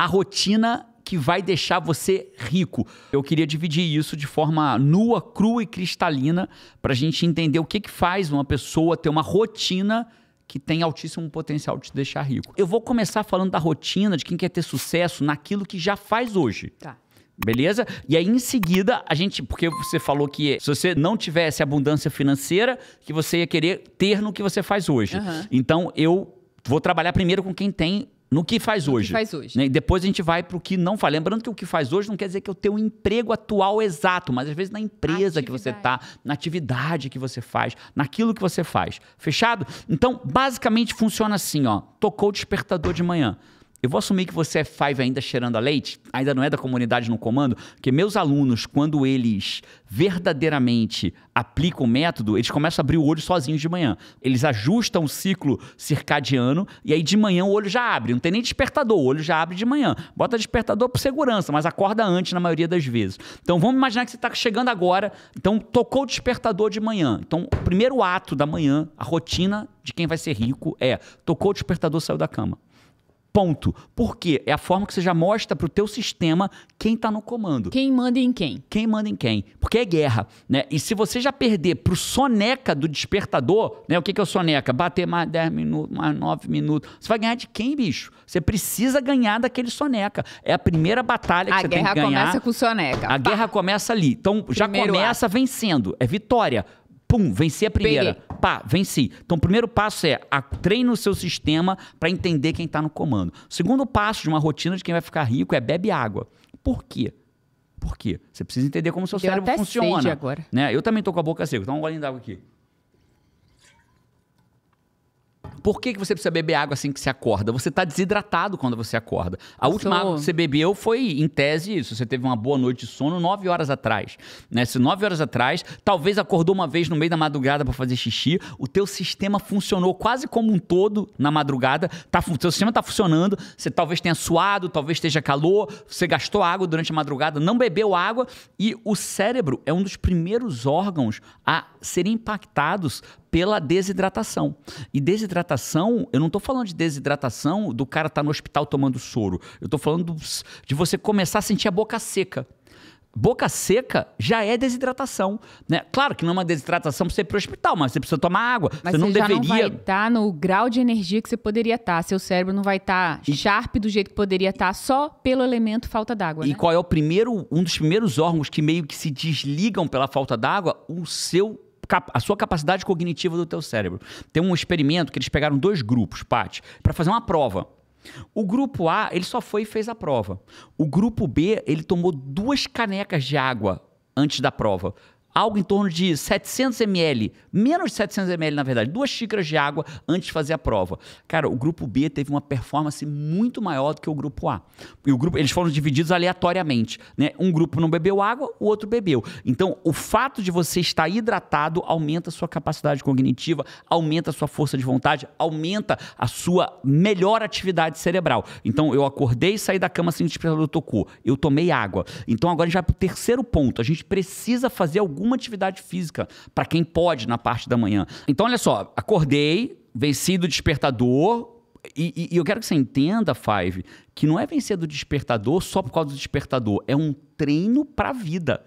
a rotina que vai deixar você rico. Eu queria dividir isso de forma nua, crua e cristalina para a gente entender o que, que faz uma pessoa ter uma rotina que tem altíssimo potencial de te deixar rico. Eu vou começar falando da rotina de quem quer ter sucesso naquilo que já faz hoje. Tá. Beleza? E aí, em seguida, a gente. Porque você falou que se você não tivesse abundância financeira, que você ia querer ter no que você faz hoje. Uhum. Então, eu vou trabalhar primeiro com quem tem no que faz no hoje. Que faz hoje. Né? depois a gente vai para o que não faz. Lembrando que o que faz hoje não quer dizer que eu tenho um emprego atual exato, mas às vezes na empresa atividade. que você está, na atividade que você faz, naquilo que você faz. Fechado? Então, basicamente funciona assim, ó. Tocou o despertador de manhã. Eu vou assumir que você é Five ainda cheirando a leite, ainda não é da comunidade no comando, porque meus alunos, quando eles verdadeiramente aplicam o método, eles começam a abrir o olho sozinhos de manhã. Eles ajustam o ciclo circadiano e aí de manhã o olho já abre. Não tem nem despertador, o olho já abre de manhã. Bota despertador por segurança, mas acorda antes na maioria das vezes. Então vamos imaginar que você está chegando agora, então tocou o despertador de manhã. Então o primeiro ato da manhã, a rotina de quem vai ser rico é tocou o despertador, saiu da cama. Ponto. Porque é a forma que você já mostra para o teu sistema quem está no comando. Quem manda em quem. Quem manda em quem. Porque é guerra, né? E se você já perder para o soneca do despertador, né? O que, que é o soneca? Bater mais 10 minutos, mais 9 minutos. Você vai ganhar de quem, bicho? Você precisa ganhar daquele soneca. É a primeira batalha que a você tem que ganhar. A guerra começa com o soneca. A Pá. guerra começa ali. Então, já começa ar. vencendo. É vitória. Pum, vencer a primeira. Peguei pá, venci. Então, o primeiro passo é a, treine o seu sistema para entender quem está no comando. O segundo passo de uma rotina de quem vai ficar rico é bebe água. Por quê? Por quê? Você precisa entender como o seu Eu cérebro funciona. Agora. Né? Eu também estou com a boca seca, então um golinho d'água aqui. Por que, que você precisa beber água assim que se acorda? Você está desidratado quando você acorda. A Passou. última água que você bebeu foi, em tese, isso. Você teve uma boa noite de sono nove horas atrás. Né? Se nove horas atrás, talvez acordou uma vez no meio da madrugada para fazer xixi, o teu sistema funcionou quase como um todo na madrugada. Tá, o teu sistema está funcionando, você talvez tenha suado, talvez esteja calor, você gastou água durante a madrugada, não bebeu água e o cérebro é um dos primeiros órgãos a serem impactados pela desidratação. E desidratação, eu não estou falando de desidratação do cara estar tá no hospital tomando soro. Eu estou falando de você começar a sentir a boca seca. Boca seca já é desidratação, né? Claro que não é uma desidratação para você ir para o hospital, mas você precisa tomar água. Mas você não já deveria. não vai estar tá no grau de energia que você poderia estar. Tá. Seu cérebro não vai estar tá e... sharp do jeito que poderia estar tá só pelo elemento falta d'água. E né? qual é o primeiro, um dos primeiros órgãos que meio que se desligam pela falta d'água? O seu a sua capacidade cognitiva do teu cérebro. Tem um experimento que eles pegaram dois grupos, Pat, para fazer uma prova. O grupo A, ele só foi e fez a prova. O grupo B, ele tomou duas canecas de água antes da prova algo em torno de 700 ml, menos de 700 ml na verdade, duas xícaras de água antes de fazer a prova. Cara, o grupo B teve uma performance muito maior do que o grupo A. E o grupo, eles foram divididos aleatoriamente, né? Um grupo não bebeu água, o outro bebeu. Então, o fato de você estar hidratado aumenta a sua capacidade cognitiva, aumenta a sua força de vontade, aumenta a sua melhor atividade cerebral. Então, eu acordei e saí da cama sem assim, o despertador tocou. Eu tomei água. Então, agora a gente vai para o terceiro ponto. A gente precisa fazer alguma atividade física, para quem pode na parte da manhã. Então, olha só, acordei, venci do despertador, e, e, eu quero que você entenda, Five, que não é vencer do despertador só por causa do despertador. É um treino para a vida.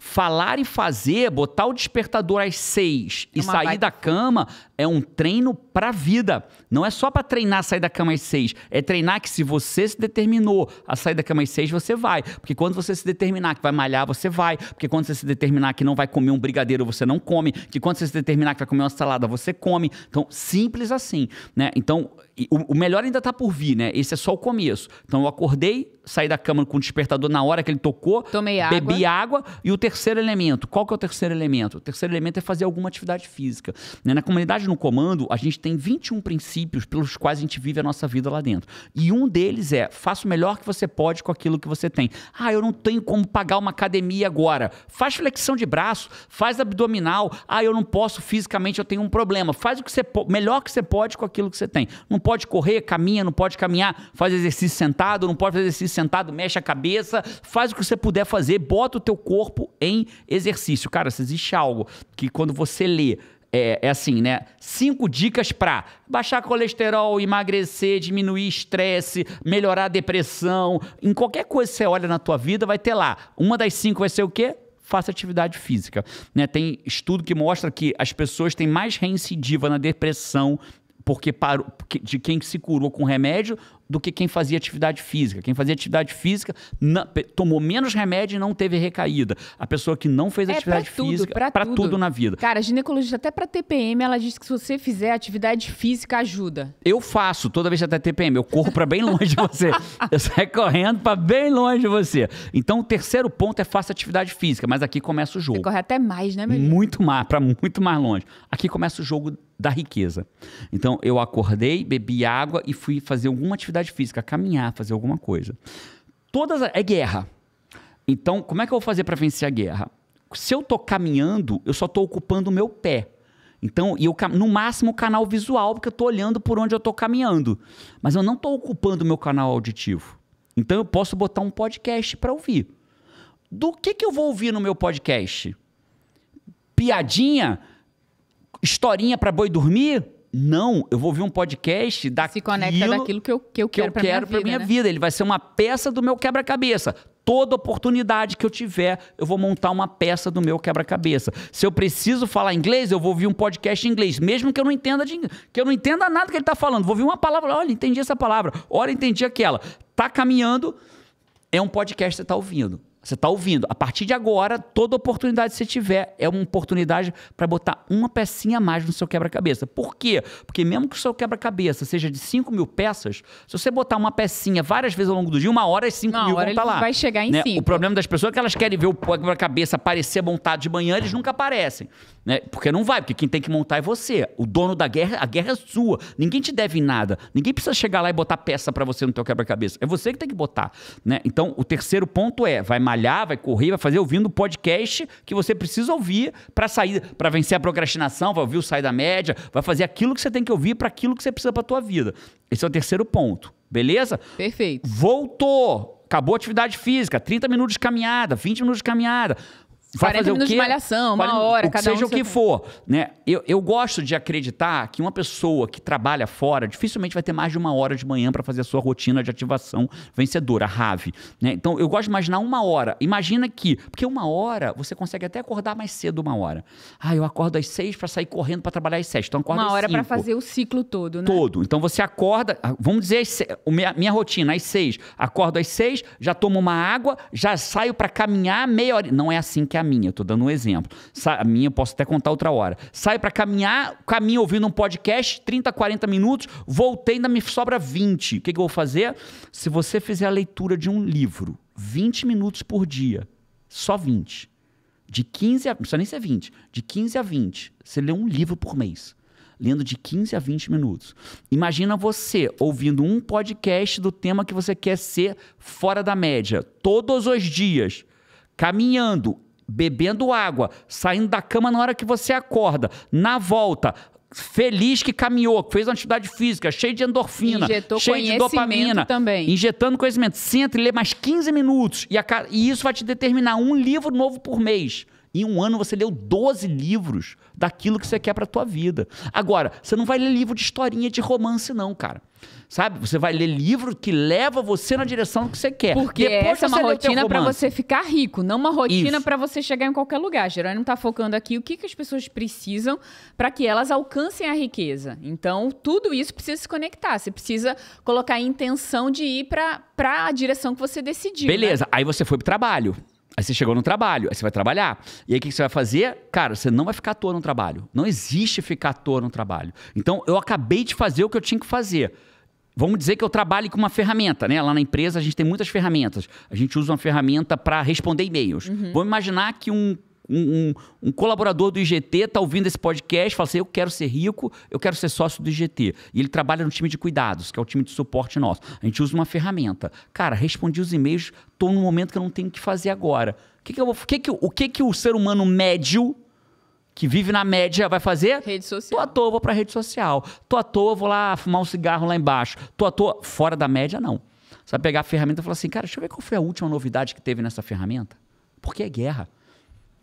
Falar e fazer, botar o despertador às seis é e sair da cama é um treino para a vida. Não é só para treinar sair da cama às seis. É treinar que se você se determinou a sair da cama às seis, você vai. Porque quando você se determinar que vai malhar, você vai. Porque quando você se determinar que não vai comer um brigadeiro, você não come. Que quando você se determinar que vai comer uma salada, você come. Então, simples assim, né? Então, o, melhor ainda está por vir, né? Esse é só o começo. Então, eu acordei, saí da cama com o despertador na hora que ele tocou. Tomei água. Bebi água. E o terceiro elemento. Qual que é o terceiro elemento? O terceiro elemento é fazer alguma atividade física. Né? Na comunidade no comando, a gente tem tem 21 princípios pelos quais a gente vive a nossa vida lá dentro. E um deles é: faça o melhor que você pode com aquilo que você tem. Ah, eu não tenho como pagar uma academia agora. Faz flexão de braço, faz abdominal. Ah, eu não posso fisicamente, eu tenho um problema. Faz o que você melhor que você pode com aquilo que você tem. Não pode correr, caminha, não pode caminhar, faz exercício sentado, não pode fazer exercício sentado, mexe a cabeça, faz o que você puder fazer, bota o teu corpo em exercício. Cara, se existe algo que quando você lê é, é, assim, né? Cinco dicas para baixar colesterol, emagrecer, diminuir estresse, melhorar a depressão. Em qualquer coisa que você olha na tua vida, vai ter lá. Uma das cinco vai ser o quê? Faça atividade física. Né? Tem estudo que mostra que as pessoas têm mais reincidiva na depressão porque parou, de quem se curou com remédio do que quem fazia atividade física. Quem fazia atividade física não, tomou menos remédio e não teve recaída. A pessoa que não fez é, atividade pra física, para tudo. tudo. na vida. Cara, a ginecologista até para TPM, ela diz que se você fizer atividade física ajuda. Eu faço, toda vez que até TPM, eu corro para bem longe de você. eu saio correndo para bem longe de você. Então, o terceiro ponto é faça atividade física, mas aqui começa o jogo. Você corre até mais, né, meu Muito mais, para muito mais longe. Aqui começa o jogo da riqueza. Então eu acordei, bebi água e fui fazer alguma atividade física, caminhar, fazer alguma coisa. Todas é guerra. Então, como é que eu vou fazer para vencer a guerra? Se eu tô caminhando, eu só tô ocupando o meu pé. Então, e eu no máximo o canal visual, porque eu tô olhando por onde eu tô caminhando, mas eu não tô ocupando o meu canal auditivo. Então eu posso botar um podcast para ouvir. Do que que eu vou ouvir no meu podcast? Piadinha historinha para boi dormir? Não, eu vou ouvir um podcast daquilo... Se conecta daquilo que eu, que eu quero, que eu quero para minha, vida, minha né? vida. Ele vai ser uma peça do meu quebra-cabeça. Toda oportunidade que eu tiver, eu vou montar uma peça do meu quebra-cabeça. Se eu preciso falar inglês, eu vou ouvir um podcast em inglês, mesmo que eu não entenda de, que eu não entenda nada que ele está falando. Vou ouvir uma palavra, olha, entendi essa palavra, olha, entendi aquela. Tá caminhando, é um podcast que você está ouvindo. Você está ouvindo. A partir de agora, toda oportunidade que você tiver é uma oportunidade para botar uma pecinha a mais no seu quebra-cabeça. Por quê? Porque mesmo que o seu quebra-cabeça seja de 5 mil peças, se você botar uma pecinha várias vezes ao longo do dia, uma hora as 5 mil hora vão estar tá lá. vai chegar em né? O problema das pessoas é que elas querem ver o quebra-cabeça aparecer montado de manhã, eles nunca aparecem. Né? Porque não vai, porque quem tem que montar é você. O dono da guerra, a guerra é sua. Ninguém te deve nada. Ninguém precisa chegar lá e botar peça para você no teu quebra-cabeça. É você que tem que botar. Né? Então, o terceiro ponto é, vai malhar trabalhar, vai correr, vai fazer ouvindo o podcast que você precisa ouvir para sair, para vencer a procrastinação, vai ouvir o sair da Média, vai fazer aquilo que você tem que ouvir para aquilo que você precisa para tua vida. Esse é o terceiro ponto, beleza? Perfeito. Voltou, acabou a atividade física, 30 minutos de caminhada, 20 minutos de caminhada. Vai 40 fazer minutos o quê? de malhação, uma 40, hora, o cada seja um o que for, né? Eu, eu gosto de acreditar que uma pessoa que trabalha fora dificilmente vai ter mais de uma hora de manhã para fazer a sua rotina de ativação vencedora, rave, né? Então eu gosto de imaginar uma hora. Imagina que, porque uma hora você consegue até acordar mais cedo uma hora. Ah, eu acordo às seis para sair correndo para trabalhar às sete. Então acorda uma às hora para fazer o ciclo todo, né? Todo. Então você acorda, ah, vamos dizer, minha, minha rotina às seis. Acordo às seis, já tomo uma água, já saio para caminhar meia hora. Não é assim que a minha, eu tô dando um exemplo. A minha eu posso até contar outra hora. Saio para caminhar, caminho ouvindo um podcast, 30, 40 minutos, voltei, ainda me sobra 20. O que, que eu vou fazer? Se você fizer a leitura de um livro, 20 minutos por dia, só 20. De 15 a. Não precisa nem ser 20. De 15 a 20. Você lê um livro por mês. Lendo de 15 a 20 minutos. Imagina você ouvindo um podcast do tema que você quer ser fora da média, todos os dias, caminhando bebendo água, saindo da cama na hora que você acorda, na volta, feliz que caminhou, que fez uma atividade física, cheio de endorfina, Injetou cheio de dopamina, também. injetando conhecimento. Senta e lê mais 15 minutos e, a, e isso vai te determinar um livro novo por mês. Em um ano você leu 12 livros daquilo que você quer para tua vida. Agora, você não vai ler livro de historinha de romance não, cara sabe? Você vai ler livro que leva você na direção que você quer. Porque Depois essa é uma rotina para você ficar rico, não uma rotina para você chegar em qualquer lugar. Gerônimo está focando aqui o que, que as pessoas precisam para que elas alcancem a riqueza. Então, tudo isso precisa se conectar. Você precisa colocar a intenção de ir para a direção que você decidiu. Beleza, né? aí você foi para o trabalho. Aí você chegou no trabalho, aí você vai trabalhar. E aí o que você vai fazer? Cara, você não vai ficar à toa no trabalho. Não existe ficar à toa no trabalho. Então, eu acabei de fazer o que eu tinha que fazer. Vamos dizer que eu trabalhe com uma ferramenta, né? Lá na empresa a gente tem muitas ferramentas. A gente usa uma ferramenta para responder e-mails. Uhum. Vamos imaginar que um um, um, um, colaborador do IGT está ouvindo esse podcast, fala assim: eu quero ser rico, eu quero ser sócio do IGT. E ele trabalha no time de cuidados, que é o time de suporte nosso. A gente usa uma ferramenta. Cara, respondi os e-mails, estou num momento que eu não tenho o que fazer agora. O que, que, eu vou, que, que, o que, que o ser humano médio que vive na média, vai fazer? Rede social. Tô à toa, vou pra rede social. Tô à toa, vou lá fumar um cigarro lá embaixo. Tô à toa, fora da média, não. Você vai pegar a ferramenta e falar assim, cara, deixa eu ver qual foi a última novidade que teve nessa ferramenta. Porque é guerra.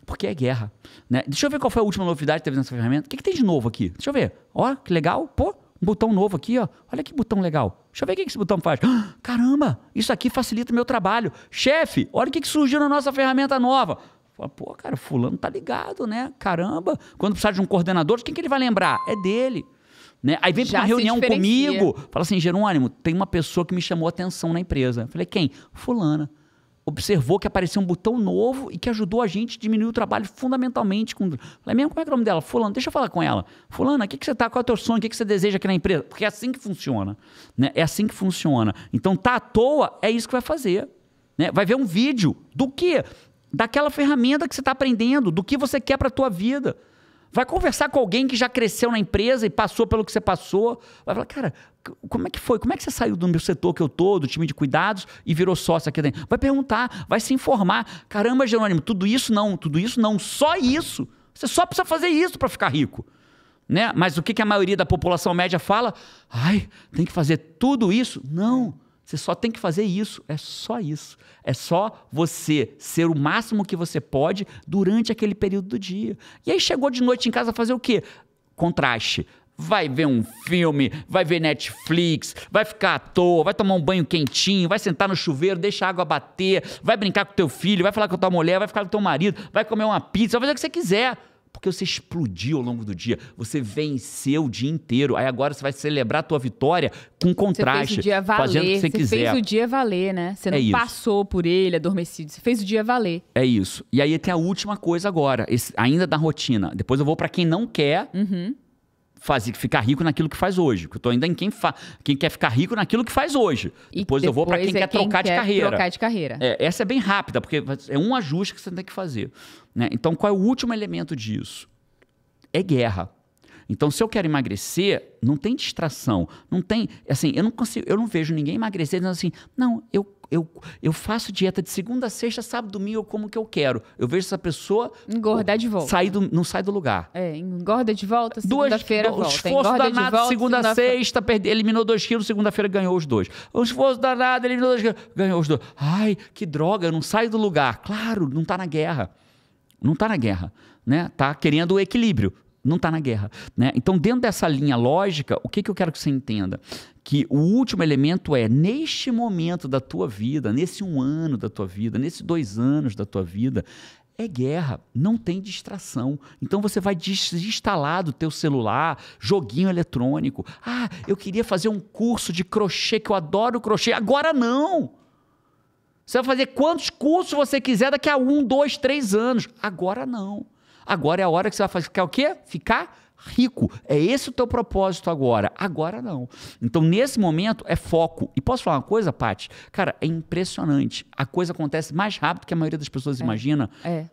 Porque é guerra. Né? Deixa eu ver qual foi a última novidade que teve nessa ferramenta. O que, que tem de novo aqui? Deixa eu ver. Ó, que legal. Pô, um botão novo aqui, ó. Olha que botão legal. Deixa eu ver o que esse botão faz. Caramba, isso aqui facilita o meu trabalho. Chefe, olha o que surgiu na nossa ferramenta nova. Fala, pô, cara, fulano tá ligado, né? Caramba, quando precisar de um coordenador, quem que ele vai lembrar? É dele. Né? Aí vem para uma reunião comigo, fala assim, Jerônimo, tem uma pessoa que me chamou a atenção na empresa. falei, quem? Fulana. Observou que apareceu um botão novo e que ajudou a gente a diminuir o trabalho fundamentalmente. Com... Falei, mesmo, como é que é o nome dela? Fulana, deixa eu falar com ela. Fulana, o que, que você tá? Qual é o teu sonho? O que, que você deseja aqui na empresa? Porque é assim que funciona. Né? É assim que funciona. Então, tá à toa, é isso que vai fazer. Né? Vai ver um vídeo do que daquela ferramenta que você está aprendendo, do que você quer para a tua vida. Vai conversar com alguém que já cresceu na empresa e passou pelo que você passou. Vai falar, cara, como é que foi? Como é que você saiu do meu setor que eu tô, do time de cuidados, e virou sócio aqui dentro? Vai perguntar, vai se informar. Caramba, Jerônimo, tudo isso não, tudo isso não, só isso. Você só precisa fazer isso para ficar rico. Né? Mas o que, que a maioria da população média fala? Ai, tem que fazer tudo isso? Não. Você só tem que fazer isso, é só isso. É só você ser o máximo que você pode durante aquele período do dia. E aí chegou de noite em casa fazer o quê? Contraste. Vai ver um filme, vai ver Netflix, vai ficar à toa, vai tomar um banho quentinho, vai sentar no chuveiro, deixar a água bater, vai brincar com teu filho, vai falar com a tua mulher, vai ficar com teu marido, vai comer uma pizza, vai fazer o que você quiser. Porque você explodiu ao longo do dia, você venceu o dia inteiro. Aí agora você vai celebrar a tua vitória com contraste, você fez o dia valer, fazendo o que você, você quiser. Você fez o dia valer, né? Você é não é passou por ele adormecido, você fez o dia valer. É isso. E aí tem a última coisa agora, esse, ainda da rotina. Depois eu vou para quem não quer. Uhum fazer, ficar rico naquilo que faz hoje. Eu estou ainda em quem, fa, quem quer ficar rico naquilo que faz hoje. E depois, depois eu vou para quem é quer, quem trocar, quer de carreira. trocar de carreira. É, essa é bem rápida, porque é um ajuste que você tem que fazer. Né? Então, qual é o último elemento disso? É guerra. Então, se eu quero emagrecer, não tem distração, não tem, assim, eu não consigo, eu não vejo ninguém emagrecer dizendo assim, não, eu eu, eu faço dieta de segunda a sexta, sábado, domingo, eu como o que eu quero. Eu vejo essa pessoa. Engordar de volta. Sair do, não sai do lugar. É, engorda de volta, segunda-feira volta. Esforço engorda danado, de volta, segunda, segunda a sexta, perde, eliminou dois quilos, segunda-feira ganhou os dois. O esforço danado, eliminou dois quilos, ganhou os dois. Ai, que droga, eu não saio do lugar. Claro, não tá na guerra. Não tá na guerra, né? Tá querendo o equilíbrio não está na guerra. Né? Então, dentro dessa linha lógica, o que, que eu quero que você entenda? que o último elemento é neste momento da tua vida, nesse um ano da tua vida, nesses dois anos da tua vida, é guerra, não tem distração. Então você vai desinstalar do teu celular joguinho eletrônico. Ah, eu queria fazer um curso de crochê que eu adoro crochê. Agora não. Você vai fazer quantos cursos você quiser daqui a um, dois, três anos. Agora não. Agora é a hora que você vai fazer. o quê? Ficar rico. É esse o teu propósito agora. Agora não. Então, nesse momento, é foco. E posso falar uma coisa, Paty? Cara, é impressionante. A coisa acontece mais rápido que a maioria das pessoas é. imagina. É.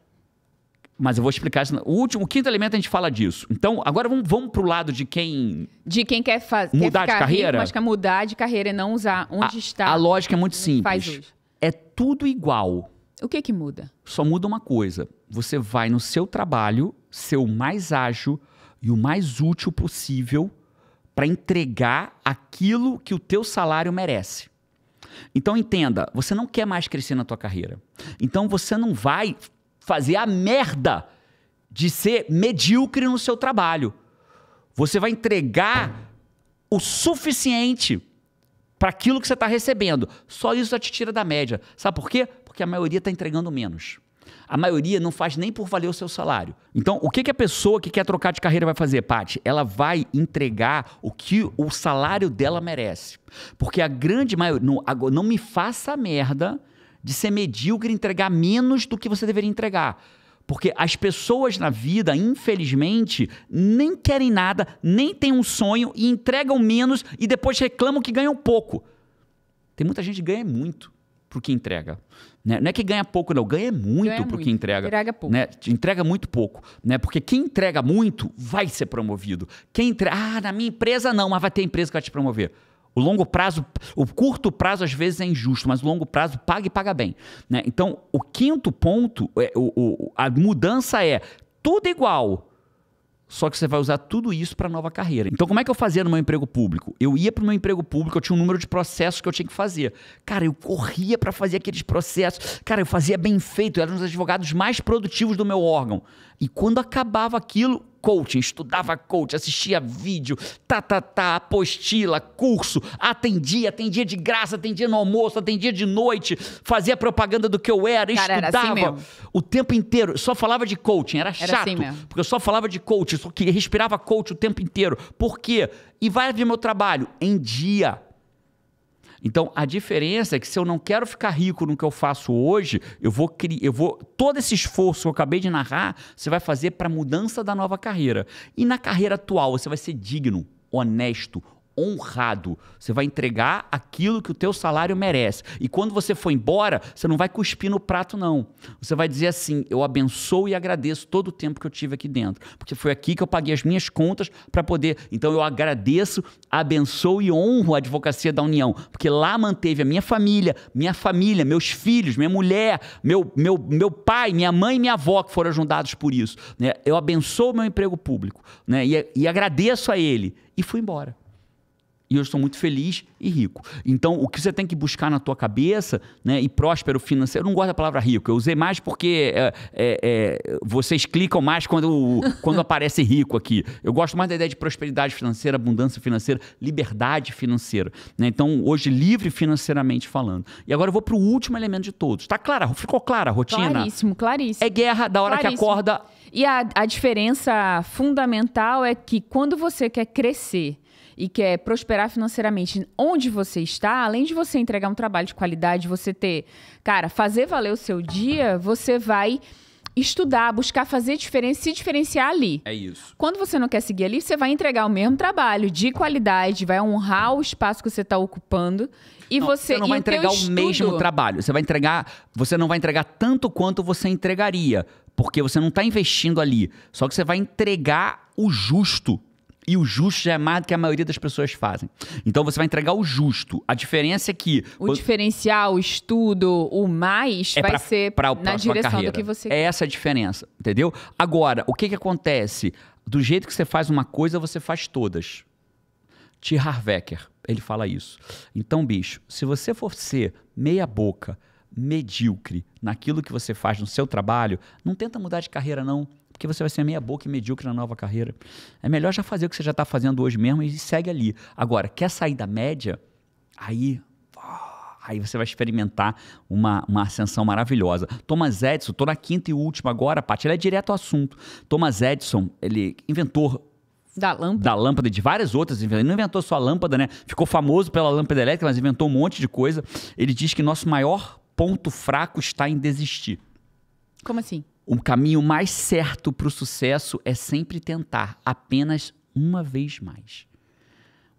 Mas eu vou explicar isso. O último, o quinto elemento a gente fala disso. Então, agora vamos, vamos pro lado de quem. De quem quer fazer. Mudar quer de carreira? Rico, mas quer mudar de carreira e não usar onde a, está. A lógica é muito simples. É tudo igual. O que é que muda? Só muda uma coisa. Você vai no seu trabalho ser o mais ágil e o mais útil possível para entregar aquilo que o teu salário merece. Então entenda, você não quer mais crescer na tua carreira. Então você não vai fazer a merda de ser medíocre no seu trabalho. Você vai entregar o suficiente para aquilo que você está recebendo. Só isso já te tira da média. Sabe por quê? porque a maioria está entregando menos. A maioria não faz nem por valer o seu salário. Então, o que, que a pessoa que quer trocar de carreira vai fazer, Paty? Ela vai entregar o que o salário dela merece. Porque a grande maioria. Não, não me faça merda de ser medíocre e entregar menos do que você deveria entregar. Porque as pessoas na vida, infelizmente, nem querem nada, nem têm um sonho e entregam menos e depois reclamam que ganham pouco. Tem muita gente que ganha muito pro que entrega. Né? Não é que ganha pouco, não. Ganha muito ganha porque muito. entrega. Entrega pouco. Né? Entrega muito pouco. Né? Porque quem entrega muito vai ser promovido. Quem entrega. Ah, na minha empresa não, mas vai ter empresa que vai te promover. O longo prazo, o curto prazo às vezes é injusto, mas o longo prazo paga e paga bem. Né? Então, o quinto ponto, é, o, o, a mudança é tudo igual, só que você vai usar tudo isso para nova carreira. Então, como é que eu fazia no meu emprego público? Eu ia para o meu emprego público, eu tinha um número de processos que eu tinha que fazer. Cara, eu corria para fazer aqueles processos. Cara, eu fazia bem feito, eu era um dos advogados mais produtivos do meu órgão. E quando acabava aquilo, coaching, estudava coaching, assistia vídeo, tá, tá, tá, apostila, curso, atendia, atendia de graça, atendia no almoço, atendia de noite, fazia propaganda do que eu era, Cara, estudava era assim o tempo inteiro, só falava de coaching, era, era assim chato, assim porque eu só falava de coaching, só que respirava coaching o tempo inteiro. Por quê? E vai ver meu trabalho em dia. Então, a diferença é que se eu não quero ficar rico no que eu faço hoje, eu vou criar, eu vou todo esse esforço que eu acabei de narrar, você vai fazer para a mudança da nova carreira. E na carreira atual, você vai ser digno, honesto, honrado. Você vai entregar aquilo que o teu salário merece. E quando você for embora, você não vai cuspir no prato não. Você vai dizer assim: "Eu abençoo e agradeço todo o tempo que eu tive aqui dentro, porque foi aqui que eu paguei as minhas contas para poder. Então eu agradeço, abençoo e honro a advocacia da União, porque lá manteve a minha família, minha família, meus filhos, minha mulher, meu meu meu pai, minha mãe e minha avó que foram ajudados por isso, né? Eu abençoo meu emprego público, né? E, e agradeço a ele e fui embora e eu sou muito feliz e rico. Então, o que você tem que buscar na tua cabeça, né, e próspero financeiro, eu não gosto da palavra rico, eu usei mais porque é, é, é, vocês clicam mais quando, quando aparece rico aqui. Eu gosto mais da ideia de prosperidade financeira, abundância financeira, liberdade financeira. Né? Então, hoje, livre financeiramente falando. E agora eu vou para o último elemento de todos. está clara? Ficou clara a rotina? Claríssimo, claríssimo. É guerra da hora claríssimo. que acorda. E a, a diferença fundamental é que quando você quer crescer e quer prosperar financeiramente onde você está, além de você entregar um trabalho de qualidade, você ter, cara, fazer valer o seu dia, você vai estudar, buscar fazer diferença, se diferenciar ali. É isso. Quando você não quer seguir ali, você vai entregar o mesmo trabalho de qualidade, vai honrar o espaço que você está ocupando e não, você. Você não vai entregar o, o mesmo trabalho. Você vai entregar. Você não vai entregar tanto quanto você entregaria, porque você não está investindo ali. Só que você vai entregar o justo e o justo já é mais do que a maioria das pessoas fazem. Então você vai entregar o justo. A diferença é que. O diferencial, o estudo, o mais é vai pra, ser pra na direção carreira. do que você é quer. É essa a diferença, entendeu? Agora, o que, que acontece? Do jeito que você faz uma coisa, você faz todas. T. Harvecker, ele fala isso. Então, bicho, se você for ser meia-boca, medíocre naquilo que você faz no seu trabalho, não tenta mudar de carreira, não porque você vai ser meia boca e medíocre na nova carreira. É melhor já fazer o que você já está fazendo hoje mesmo e segue ali. Agora, quer sair da média? Aí, aí você vai experimentar uma, uma ascensão maravilhosa. Thomas Edison, estou na quinta e última agora, Paty, ele é direto ao assunto. Thomas Edison, ele inventor da lâmpada. Da lâmpada, de várias outras. Ele não inventou só a lâmpada, né? Ficou famoso pela lâmpada elétrica, mas inventou um monte de coisa. Ele diz que nosso maior ponto fraco está em desistir. Como assim? O caminho mais certo para o sucesso é sempre tentar apenas uma vez mais.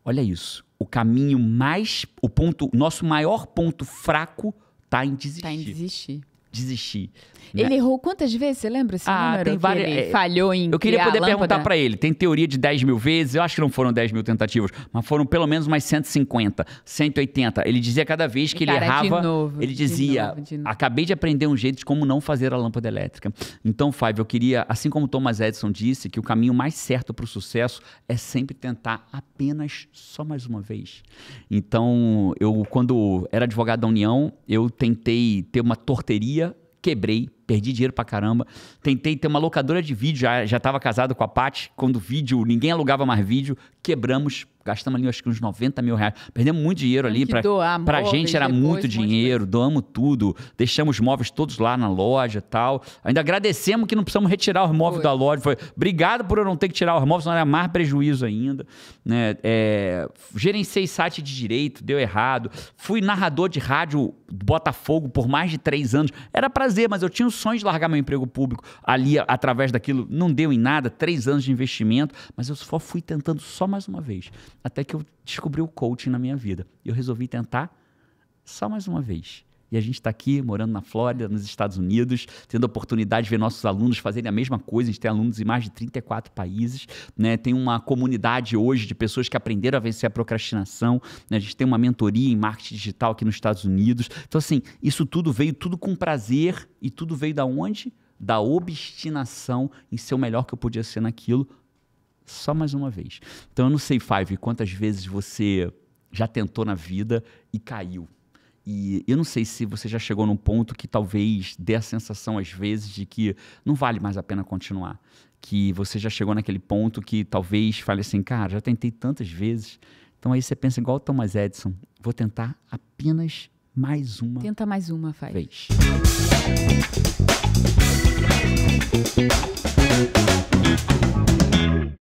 Olha isso. O caminho mais. O ponto, nosso maior ponto fraco está em desistir. Está em desistir desistir. Né? Ele né? errou quantas vezes? Você lembra esse ah, número? Tem várias, ele é, falhou em Eu queria poder perguntar para ele. Tem teoria de 10 mil vezes. Eu acho que não foram 10 mil tentativas, mas foram pelo menos umas 150, 180. Ele dizia cada vez que ele errava, de novo, ele dizia: de novo, de novo. acabei de aprender um jeito de como não fazer a lâmpada elétrica. Então, Five, eu queria, assim como Thomas Edison disse, que o caminho mais certo para o sucesso é sempre tentar apenas só mais uma vez. Então, eu quando era advogado da União, eu tentei ter uma torteria quebrei, perdi dinheiro pra caramba. Tentei ter uma locadora de vídeo, já, já tava casado com a Paty, quando vídeo, ninguém alugava mais vídeo, quebramos, gastamos ali acho que uns 90 mil reais. Perdemos muito dinheiro ali. Pra, pra gente era depois, muito dinheiro, doamos tudo, deixamos os móveis todos lá na loja tal. Ainda agradecemos que não precisamos retirar os móveis foi. da loja. Foi, obrigado por eu não ter que tirar os móveis, não era mais prejuízo ainda. Né? É, gerenciei site de direito, deu errado. Fui narrador de rádio do Botafogo por mais de três anos. Era prazer, mas eu tinha o sonho de largar meu emprego público ali através daquilo. Não deu em nada, três anos de investimento, mas eu só fui tentando só mais uma vez. Até que eu descobri o coaching na minha vida. Eu resolvi tentar só mais uma vez. E a gente está aqui morando na Flórida, nos Estados Unidos, tendo a oportunidade de ver nossos alunos fazerem a mesma coisa. A gente tem alunos em mais de 34 países, né? Tem uma comunidade hoje de pessoas que aprenderam a vencer a procrastinação. Né? A gente tem uma mentoria em marketing digital aqui nos Estados Unidos. Então, assim, isso tudo veio tudo com prazer e tudo veio da onde? Da obstinação em ser o melhor que eu podia ser naquilo, só mais uma vez. Então eu não sei, Five, quantas vezes você já tentou na vida e caiu. E eu não sei se você já chegou num ponto que talvez dê a sensação, às vezes, de que não vale mais a pena continuar. Que você já chegou naquele ponto que talvez fale assim, cara, já tentei tantas vezes. Então aí você pensa igual o Thomas Edison, vou tentar apenas mais uma. Tenta mais uma, Five. Vez.